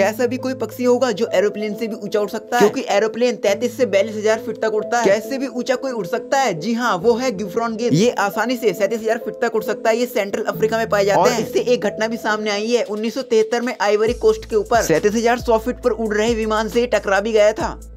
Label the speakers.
Speaker 1: ऐसा भी कोई पक्षी होगा जो एरोप्लेन से भी ऊंचा उड़ सकता है क्योंकि एरोप्लेन 33 से बयालीस हजार फीट तक उड़ता है कैसे भी ऊंचा कोई उड़ सकता है जी हाँ वो है गिफ्रॉन गेंद ये आसानी से सैतीस हजार फीट तक उड़ सकता है ये सेंट्रल अफ्रीका में पाया जाता है इससे एक घटना भी सामने आई है उन्नीस में आइवरी कोस्ट के ऊपर सैतीस फीट पर उड़ रहे विमान से टकरा भी गया था